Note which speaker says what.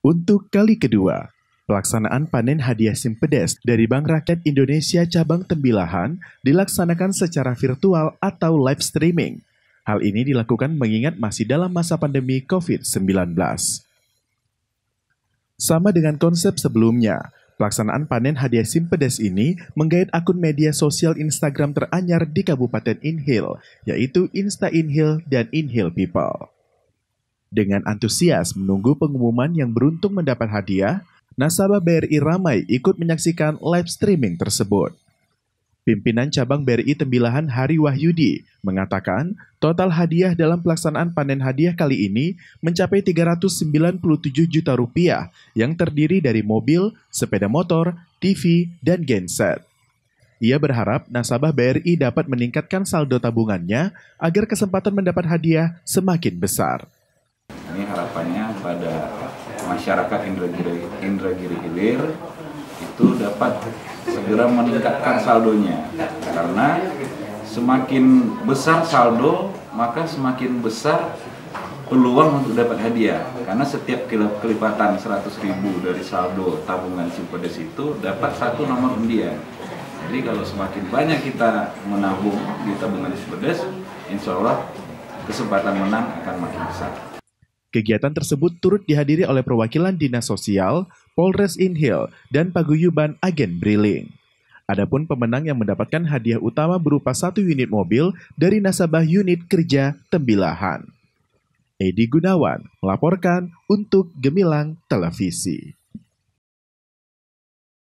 Speaker 1: Untuk kali kedua, pelaksanaan panen hadiah simpedes dari Bank Rakyat Indonesia Cabang Tembilahan dilaksanakan secara virtual atau live streaming. Hal ini dilakukan mengingat masih dalam masa pandemi COVID-19. Sama dengan konsep sebelumnya, pelaksanaan panen hadiah simpedes ini menggait akun media sosial Instagram teranyar di Kabupaten Inhil, yaitu Insta Inhil dan Inhil People. Dengan antusias menunggu pengumuman yang beruntung mendapat hadiah, nasabah BRI ramai ikut menyaksikan live streaming tersebut. Pimpinan cabang BRI Tembilahan Hari Wahyudi mengatakan total hadiah dalam pelaksanaan panen hadiah kali ini mencapai 397 juta rupiah yang terdiri dari mobil, sepeda motor, TV, dan genset. Ia berharap nasabah BRI dapat meningkatkan saldo tabungannya agar kesempatan mendapat hadiah semakin besar
Speaker 2: ini harapannya pada masyarakat Indra Giri Hilir itu dapat segera meningkatkan saldonya karena semakin besar saldo maka semakin besar peluang untuk dapat hadiah karena setiap kelipatan 100 ribu dari saldo tabungan simpedes itu dapat satu nomor undian jadi kalau semakin banyak kita menabung di tabungan simpedes insya Allah kesempatan menang akan makin besar
Speaker 1: Kegiatan tersebut turut dihadiri oleh perwakilan Dinas Sosial, Polres Inhil, dan Paguyuban Agen Briling. Adapun pemenang yang mendapatkan hadiah utama berupa satu unit mobil dari nasabah unit kerja Tembilahan. Edi Gunawan melaporkan untuk Gemilang Televisi.